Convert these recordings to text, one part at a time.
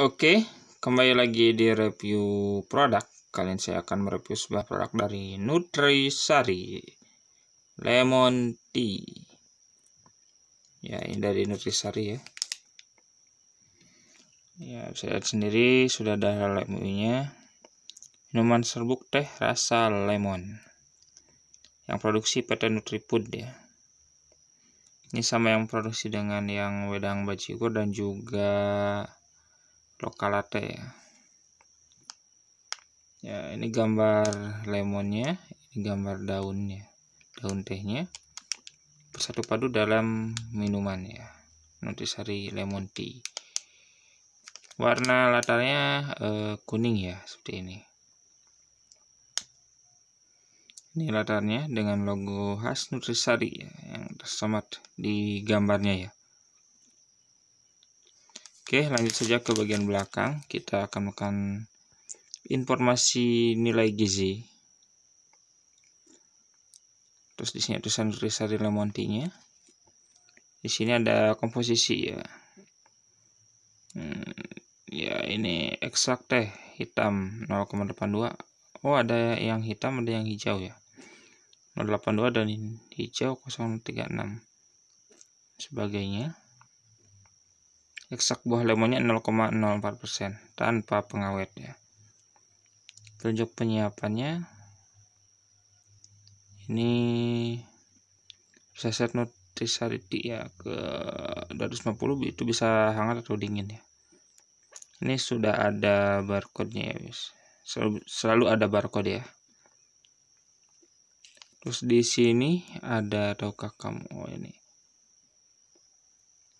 Oke, kembali lagi di review produk. Kalian saya akan mereview sebuah produk dari Nutrisari Lemon Tea. Ya, ini dari Nutrisari ya. Ya, bisa lihat sendiri sudah ada lemonnya. Minuman serbuk teh rasa lemon. Yang produksi PT Nutrifood ya. Ini sama yang produksi dengan yang wedang bajigur dan juga Lokal lokalate ya ya ini gambar lemonnya ini gambar daunnya daun tehnya bersatu padu dalam minuman ya nutrisari lemon tea warna latarnya eh, kuning ya seperti ini ini latarnya dengan logo khas nutrisari ya, yang tersemat di gambarnya ya Oke, lanjut saja ke bagian belakang. Kita akan makan informasi nilai gizi. Terus di sini tulisan Risari Lemontinya. Di sini ada komposisi ya. Hmm, ya ini ekstrak teh hitam 0,82. Oh, ada yang hitam, ada yang hijau ya. 082 dan hijau 036 sebagainya ekstrak buah lemonnya 0,04% tanpa pengawet ya. Tunjuk penyiapannya. Ini set nutrisariti ya ke 250 itu bisa hangat atau dingin ya. Ini sudah ada barcode-nya ya, guys. Selalu, selalu ada barcode ya. Terus di sini ada tahukah kamu? Oh ini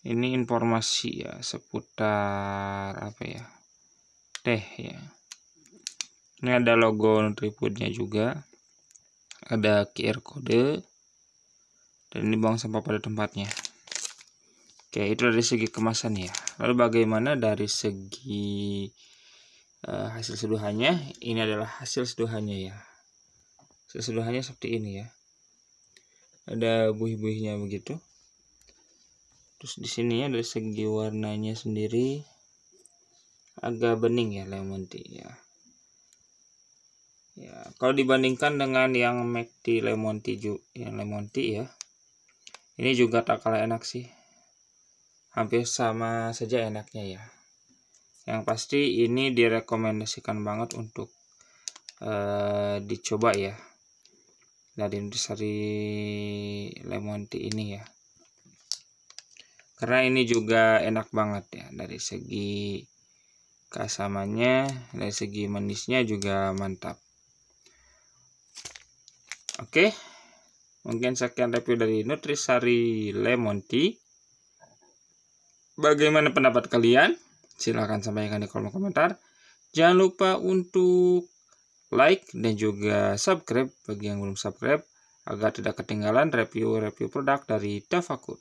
ini informasi ya seputar apa ya teh ya ini ada logo Nutrifoodnya juga ada QR kode dan ini buang sampah pada tempatnya oke itu dari segi kemasan ya lalu bagaimana dari segi uh, hasil seduhannya ini adalah hasil seduhannya ya hasil seduhannya seperti ini ya ada buih-buihnya begitu terus di sini ya dari segi warnanya sendiri agak bening ya lemon tea ya ya kalau dibandingkan dengan yang McD lemon tea ju yang lemon tea ya ini juga tak kalah enak sih hampir sama saja enaknya ya yang pasti ini direkomendasikan banget untuk uh, dicoba ya dari nutrisari lemon tea ini ya karena ini juga enak banget ya dari segi kasamannya dari segi manisnya juga mantap oke mungkin sekian review dari Nutrisari Lemon Tea bagaimana pendapat kalian silahkan sampaikan di kolom komentar jangan lupa untuk like dan juga subscribe bagi yang belum subscribe agar tidak ketinggalan review-review produk dari Tafakur.